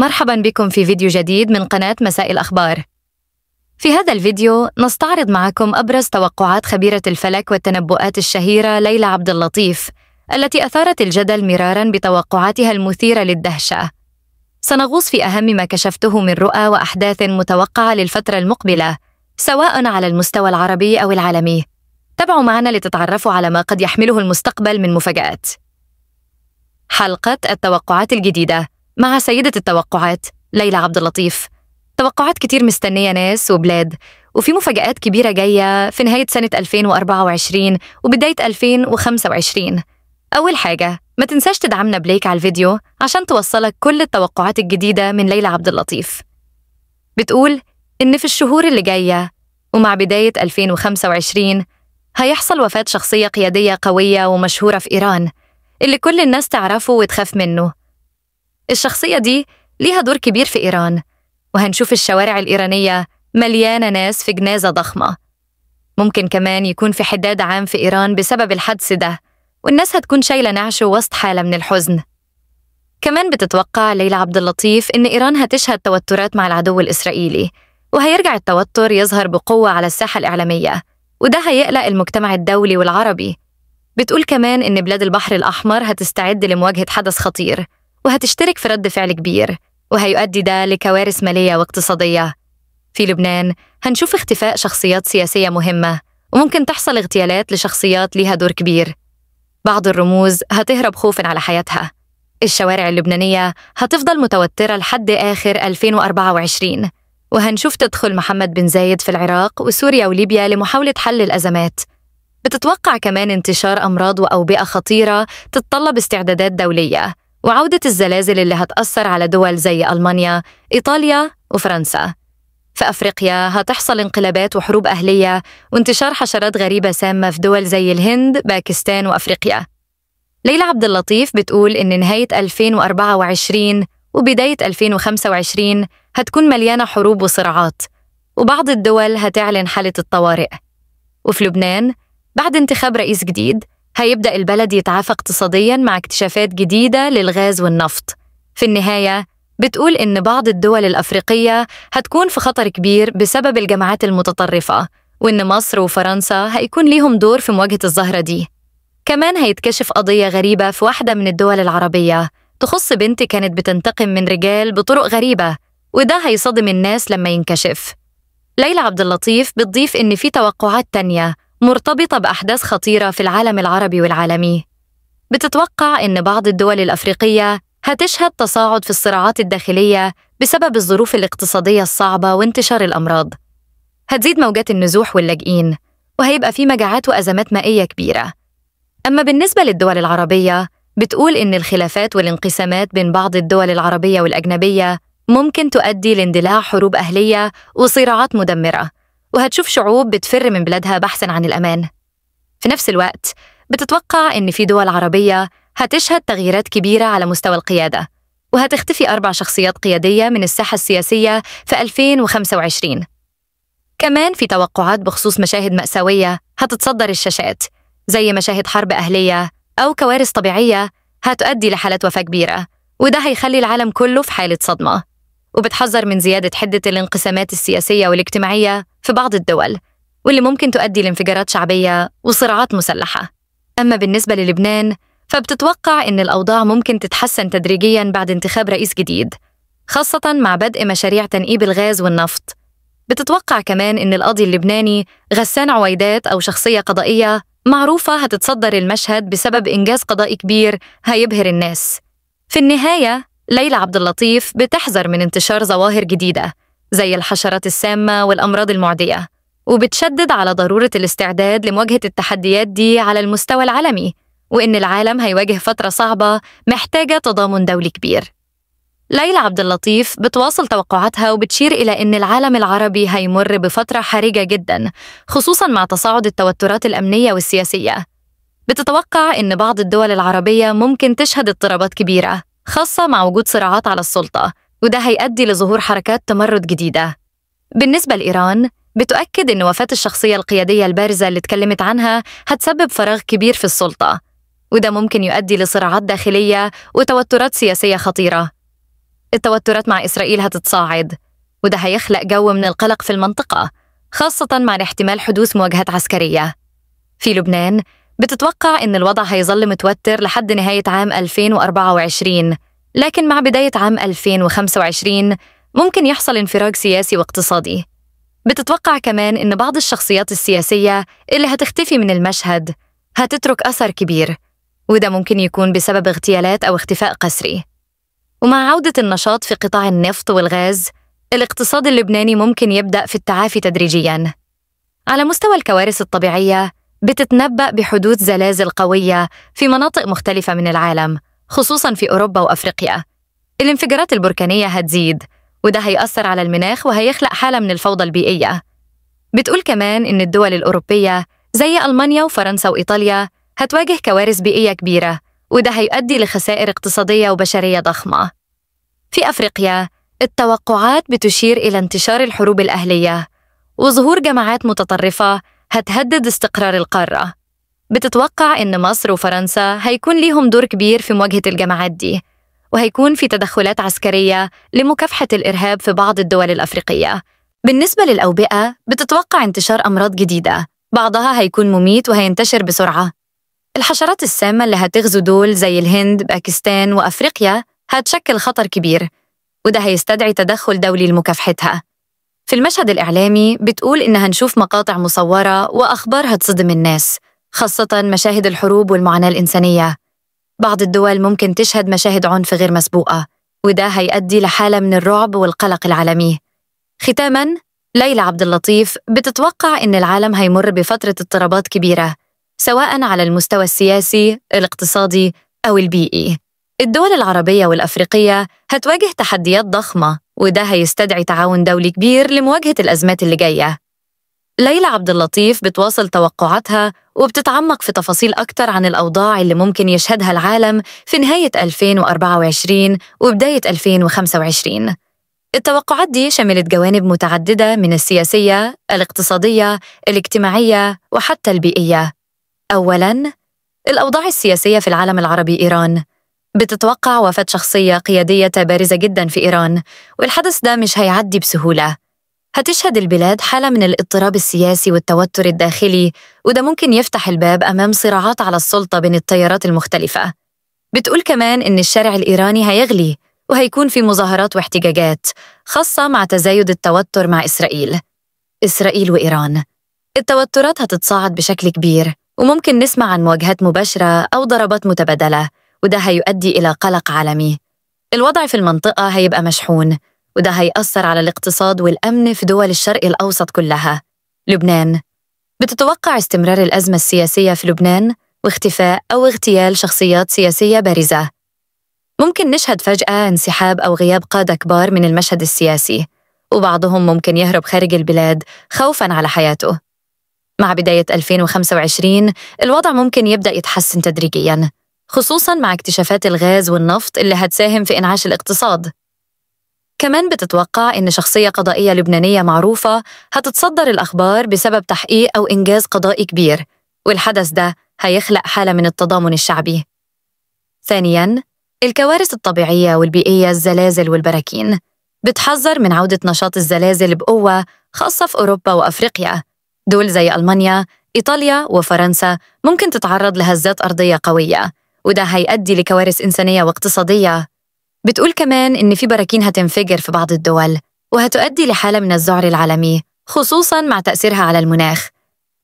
مرحبا بكم في فيديو جديد من قناة مساء الأخبار في هذا الفيديو نستعرض معكم أبرز توقعات خبيرة الفلك والتنبؤات الشهيرة ليلى عبد اللطيف التي أثارت الجدل مرارا بتوقعاتها المثيرة للدهشة سنغوص في أهم ما كشفته من رؤى وأحداث متوقعة للفترة المقبلة سواء على المستوى العربي أو العالمي تابعوا معنا لتتعرفوا على ما قد يحمله المستقبل من مفاجآت حلقة التوقعات الجديدة مع سيدة التوقعات ليلى عبد اللطيف توقعات كتير مستنية ناس وبلاد وفي مفاجآت كبيرة جاية في نهاية سنة 2024 وبداية 2025 أول حاجة ما تنساش تدعمنا بليك على الفيديو عشان توصلك كل التوقعات الجديدة من ليلى عبد اللطيف بتقول إن في الشهور اللي جاية ومع بداية 2025 هيحصل وفاة شخصية قيادية قوية ومشهورة في إيران اللي كل الناس تعرفه وتخاف منه الشخصية دي ليها دور كبير في إيران وهنشوف الشوارع الإيرانية مليانة ناس في جنازة ضخمة ممكن كمان يكون في حداد عام في إيران بسبب الحدث ده والناس هتكون شايلة نعش وسط حالة من الحزن كمان بتتوقع ليلى عبد اللطيف إن إيران هتشهد توترات مع العدو الإسرائيلي وهيرجع التوتر يظهر بقوة على الساحة الإعلامية وده هيقلق المجتمع الدولي والعربي بتقول كمان إن بلاد البحر الأحمر هتستعد لمواجهة حدث خطير وهتشترك في رد فعل كبير وهيؤدي ده لكوارث مالية واقتصادية في لبنان هنشوف اختفاء شخصيات سياسية مهمة وممكن تحصل اغتيالات لشخصيات ليها دور كبير بعض الرموز هتهرب خوفا على حياتها الشوارع اللبنانية هتفضل متوترة لحد آخر 2024 وهنشوف تدخل محمد بن زايد في العراق وسوريا وليبيا لمحاولة حل الأزمات بتتوقع كمان انتشار أمراض وأوبئة خطيرة تتطلب استعدادات دولية وعودة الزلازل اللي هتأثر على دول زي ألمانيا، إيطاليا وفرنسا. في أفريقيا هتحصل انقلابات وحروب أهلية وانتشار حشرات غريبة سامة في دول زي الهند، باكستان وأفريقيا. ليلى عبد اللطيف بتقول إن نهاية 2024 وبداية 2025 هتكون مليانة حروب وصراعات وبعض الدول هتعلن حالة الطوارئ وفي لبنان بعد انتخاب رئيس جديد هيبدأ البلد يتعافى اقتصاديا مع اكتشافات جديدة للغاز والنفط في النهاية بتقول إن بعض الدول الأفريقية هتكون في خطر كبير بسبب الجماعات المتطرفة وإن مصر وفرنسا هيكون ليهم دور في مواجهة الظاهرة دي كمان هيتكشف قضية غريبة في واحدة من الدول العربية تخص بنت كانت بتنتقم من رجال بطرق غريبة وده هيصدم الناس لما ينكشف ليلى عبد اللطيف بتضيف إن في توقعات تانية مرتبطة بأحداث خطيرة في العالم العربي والعالمي بتتوقع أن بعض الدول الأفريقية هتشهد تصاعد في الصراعات الداخلية بسبب الظروف الاقتصادية الصعبة وانتشار الأمراض هتزيد موجات النزوح واللاجئين وهيبقى في مجاعات وأزمات مائية كبيرة أما بالنسبة للدول العربية بتقول إن الخلافات والانقسامات بين بعض الدول العربية والأجنبية ممكن تؤدي لاندلاع حروب أهلية وصراعات مدمرة وهتشوف شعوب بتفر من بلادها بحثا عن الأمان في نفس الوقت بتتوقع إن في دول عربية هتشهد تغييرات كبيرة على مستوى القيادة وهتختفي أربع شخصيات قيادية من الساحة السياسية في 2025 كمان في توقعات بخصوص مشاهد مأساوية هتتصدر الشاشات زي مشاهد حرب أهلية أو كوارث طبيعية هتؤدي لحالات وفاة كبيرة وده هيخلي العالم كله في حالة صدمة وبتحذر من زيادة حدة الانقسامات السياسية والاجتماعية في بعض الدول واللي ممكن تؤدي لانفجارات شعبية وصراعات مسلحة أما بالنسبة للبنان فبتتوقع أن الأوضاع ممكن تتحسن تدريجيا بعد انتخاب رئيس جديد خاصة مع بدء مشاريع تنقيب الغاز والنفط بتتوقع كمان أن القاضي اللبناني غسان عويدات أو شخصية قضائية معروفة هتتصدر المشهد بسبب إنجاز قضائي كبير هيبهر الناس في النهاية ليلى عبد اللطيف بتحذر من انتشار ظواهر جديدة زي الحشرات السامة والأمراض المعدية وبتشدد على ضرورة الاستعداد لمواجهة التحديات دي على المستوى العالمي وإن العالم هيواجه فترة صعبة محتاجة تضامن دولي كبير ليلى عبد اللطيف بتواصل توقعاتها وبتشير إلى إن العالم العربي هيمر بفترة حرجة جدا خصوصا مع تصاعد التوترات الأمنية والسياسية بتتوقع إن بعض الدول العربية ممكن تشهد اضطرابات كبيرة خاصة مع وجود صراعات على السلطة وده هيؤدي لظهور حركات تمرد جديدة بالنسبة لإيران بتؤكد أن وفاة الشخصية القيادية البارزة اللي اتكلمت عنها هتسبب فراغ كبير في السلطة وده ممكن يؤدي لصراعات داخلية وتوترات سياسية خطيرة التوترات مع إسرائيل هتتصاعد وده هيخلق جو من القلق في المنطقة خاصة مع احتمال حدوث مواجهات عسكرية في لبنان بتتوقع إن الوضع هيظل متوتر لحد نهاية عام 2024 لكن مع بداية عام 2025 ممكن يحصل انفراج سياسي واقتصادي بتتوقع كمان إن بعض الشخصيات السياسية اللي هتختفي من المشهد هتترك أثر كبير وده ممكن يكون بسبب اغتيالات أو اختفاء قسري ومع عودة النشاط في قطاع النفط والغاز الاقتصاد اللبناني ممكن يبدأ في التعافي تدريجياً على مستوى الكوارث الطبيعية بتتنبأ بحدوث زلازل قوية في مناطق مختلفة من العالم خصوصا في أوروبا وأفريقيا الانفجارات البركانية هتزيد وده هيأثر على المناخ وهيخلق حالة من الفوضى البيئية بتقول كمان إن الدول الأوروبية زي ألمانيا وفرنسا وإيطاليا هتواجه كوارث بيئية كبيرة وده هيؤدي لخسائر اقتصادية وبشرية ضخمة في أفريقيا التوقعات بتشير إلى انتشار الحروب الأهلية وظهور جماعات متطرفة هتهدد استقرار القارة بتتوقع إن مصر وفرنسا هيكون ليهم دور كبير في مواجهة الجماعات دي وهيكون في تدخلات عسكرية لمكافحة الإرهاب في بعض الدول الأفريقية بالنسبة للأوبئة بتتوقع انتشار أمراض جديدة بعضها هيكون مميت وهينتشر بسرعة الحشرات السامة اللي هتغزو دول زي الهند، باكستان وأفريقيا هتشكل خطر كبير وده هيستدعي تدخل دولي لمكافحتها في المشهد الإعلامي بتقول إنها نشوف مقاطع مصورة وأخبار هتصدم الناس خاصة مشاهد الحروب والمعاناة الإنسانية بعض الدول ممكن تشهد مشاهد عنف غير مسبوقة وده هيؤدي لحالة من الرعب والقلق العالمي ختاما ليلى عبد اللطيف بتتوقع إن العالم هيمر بفترة اضطرابات كبيرة سواء على المستوى السياسي، الاقتصادي أو البيئي الدول العربية والأفريقية هتواجه تحديات ضخمة وده هيستدعي تعاون دولي كبير لمواجهة الأزمات اللي جاية ليلى عبد اللطيف بتواصل توقعاتها وبتتعمق في تفاصيل أكتر عن الأوضاع اللي ممكن يشهدها العالم في نهاية 2024 وبداية 2025 التوقعات دي شملت جوانب متعددة من السياسية، الاقتصادية، الاجتماعية وحتى البيئية. أولاً، الأوضاع السياسية في العالم العربي إيران، بتتوقع وفاة شخصية قيادية بارزة جدا في إيران والحدث ده مش هيعدي بسهولة هتشهد البلاد حالة من الاضطراب السياسي والتوتر الداخلي وده ممكن يفتح الباب أمام صراعات على السلطة بين التيارات المختلفة بتقول كمان إن الشارع الإيراني هيغلي وهيكون في مظاهرات واحتجاجات خاصة مع تزايد التوتر مع إسرائيل إسرائيل وإيران التوترات هتتصاعد بشكل كبير وممكن نسمع عن مواجهات مباشرة أو ضربات متبادلة وده هيؤدي إلى قلق عالمي الوضع في المنطقة هيبقى مشحون وده هيأثر على الاقتصاد والأمن في دول الشرق الأوسط كلها لبنان بتتوقع استمرار الأزمة السياسية في لبنان واختفاء أو اغتيال شخصيات سياسية بارزة ممكن نشهد فجأة انسحاب أو غياب قادة كبار من المشهد السياسي وبعضهم ممكن يهرب خارج البلاد خوفاً على حياته مع بداية 2025 الوضع ممكن يبدأ يتحسن تدريجياً خصوصا مع اكتشافات الغاز والنفط اللي هتساهم في انعاش الاقتصاد كمان بتتوقع إن شخصية قضائية لبنانية معروفة هتتصدر الأخبار بسبب تحقيق أو إنجاز قضائي كبير والحدث ده هيخلق حالة من التضامن الشعبي ثانياً الكوارث الطبيعية والبيئية الزلازل والبراكين بتحذر من عودة نشاط الزلازل بقوة خاصة في أوروبا وأفريقيا دول زي ألمانيا، إيطاليا وفرنسا ممكن تتعرض لهزات أرضية قوية وده هيؤدي لكوارث إنسانية واقتصادية بتقول كمان إن في براكين هتنفجر في بعض الدول وهتؤدي لحالة من الذعر العالمي خصوصا مع تأثيرها على المناخ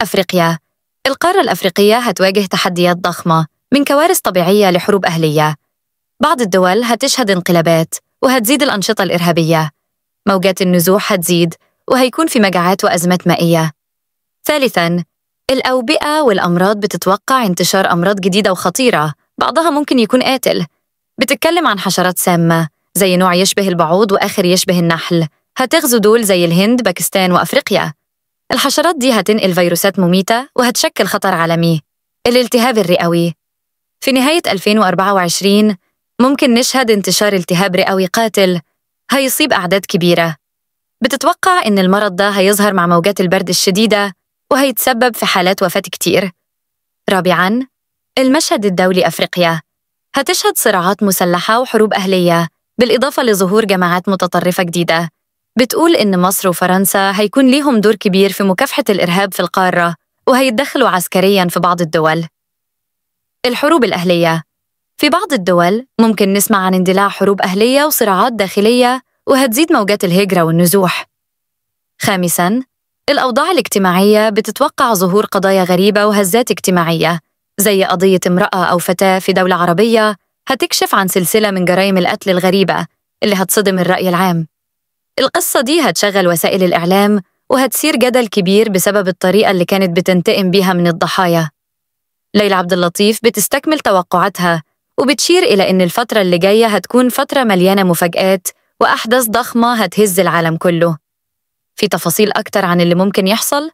أفريقيا القارة الأفريقية هتواجه تحديات ضخمة من كوارث طبيعية لحروب أهلية بعض الدول هتشهد انقلابات وهتزيد الأنشطة الإرهابية موجات النزوح هتزيد وهيكون في مجاعات وأزمات مائية ثالثاً الأوبئة والأمراض بتتوقع انتشار أمراض جديدة وخطيرة بعضها ممكن يكون قاتل بتتكلم عن حشرات سامة زي نوع يشبه البعوض وآخر يشبه النحل هتغزو دول زي الهند باكستان وأفريقيا الحشرات دي هتنقل فيروسات مميتة وهتشكل خطر عالمي الالتهاب الرئوي في نهاية 2024 ممكن نشهد انتشار التهاب رئوي قاتل هيصيب أعداد كبيرة بتتوقع إن المرض ده هيظهر مع موجات البرد الشديدة وهيتسبب في حالات وفاة كتير رابعاً المشهد الدولي أفريقيا هتشهد صراعات مسلحة وحروب أهلية بالإضافة لظهور جماعات متطرفة جديدة بتقول إن مصر وفرنسا هيكون ليهم دور كبير في مكافحة الإرهاب في القارة وهيتدخلوا عسكريا في بعض الدول الحروب الأهلية في بعض الدول ممكن نسمع عن اندلاع حروب أهلية وصراعات داخلية وهتزيد موجات الهجرة والنزوح خامساً الأوضاع الاجتماعية بتتوقع ظهور قضايا غريبة وهزات اجتماعية زي قضية امرأة أو فتاة في دولة عربية هتكشف عن سلسلة من جرائم القتل الغريبة اللي هتصدم الرأي العام القصة دي هتشغل وسائل الإعلام وهتثير جدل كبير بسبب الطريقة اللي كانت بتنتقم بيها من الضحايا ليلى عبد اللطيف بتستكمل توقعاتها وبتشير إلى إن الفترة اللي جاية هتكون فترة مليانة مفاجآت وأحداث ضخمة هتهز العالم كله في تفاصيل أكتر عن اللي ممكن يحصل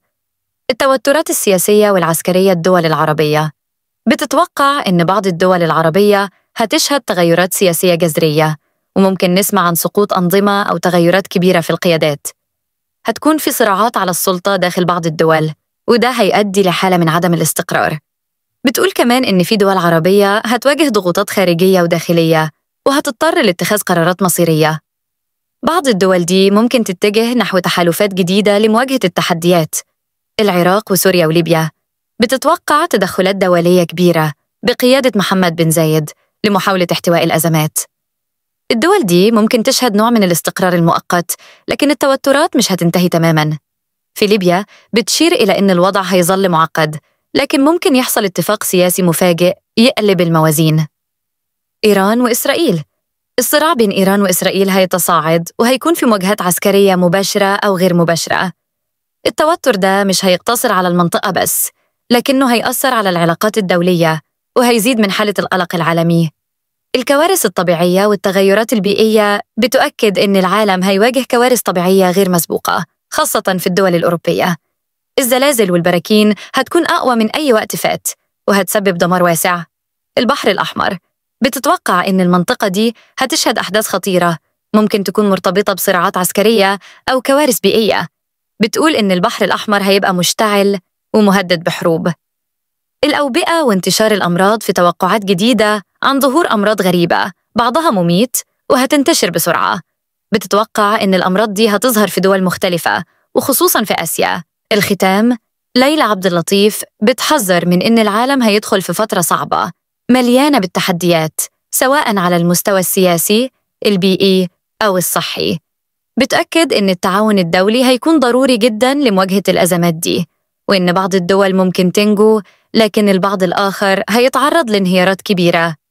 التوترات السياسية والعسكرية الدول العربية بتتوقع أن بعض الدول العربية هتشهد تغيرات سياسية جذرية وممكن نسمع عن سقوط أنظمة أو تغيرات كبيرة في القيادات هتكون في صراعات على السلطة داخل بعض الدول وده هيؤدي لحالة من عدم الاستقرار بتقول كمان إن في دول عربية هتواجه ضغوطات خارجية وداخلية وهتضطر لاتخاذ قرارات مصيرية بعض الدول دي ممكن تتجه نحو تحالفات جديدة لمواجهة التحديات العراق وسوريا وليبيا بتتوقع تدخلات دولية كبيرة بقيادة محمد بن زايد لمحاولة احتواء الأزمات الدول دي ممكن تشهد نوع من الاستقرار المؤقت لكن التوترات مش هتنتهي تماما في ليبيا بتشير إلى أن الوضع هيظل معقد لكن ممكن يحصل اتفاق سياسي مفاجئ يقلب الموازين إيران وإسرائيل الصراع بين إيران وإسرائيل هيتصاعد وهيكون في مواجهات عسكرية مباشرة أو غير مباشرة التوتر ده مش هيقتصر على المنطقة بس لكنه هيأثر على العلاقات الدولية وهيزيد من حالة القلق العالمي الكوارث الطبيعية والتغيرات البيئية بتؤكد أن العالم هيواجه كوارث طبيعية غير مسبوقة خاصة في الدول الأوروبية الزلازل والبراكين هتكون أقوى من أي وقت فات وهتسبب دمار واسع البحر الأحمر بتتوقع أن المنطقة دي هتشهد أحداث خطيرة ممكن تكون مرتبطة بصراعات عسكرية أو كوارث بيئية بتقول إن البحر الأحمر هيبقى مشتعل ومهدد بحروب الأوبئة وانتشار الأمراض في توقعات جديدة عن ظهور أمراض غريبة بعضها مميت وهتنتشر بسرعة بتتوقع إن الأمراض دي هتظهر في دول مختلفة وخصوصا في آسيا الختام ليلى عبد اللطيف بتحذر من إن العالم هيدخل في فترة صعبة مليانة بالتحديات سواء على المستوى السياسي البيئي أو الصحي بتأكد إن التعاون الدولي هيكون ضروري جدا لمواجهة الأزمات دي وإن بعض الدول ممكن تنجو لكن البعض الآخر هيتعرض لانهيارات كبيرة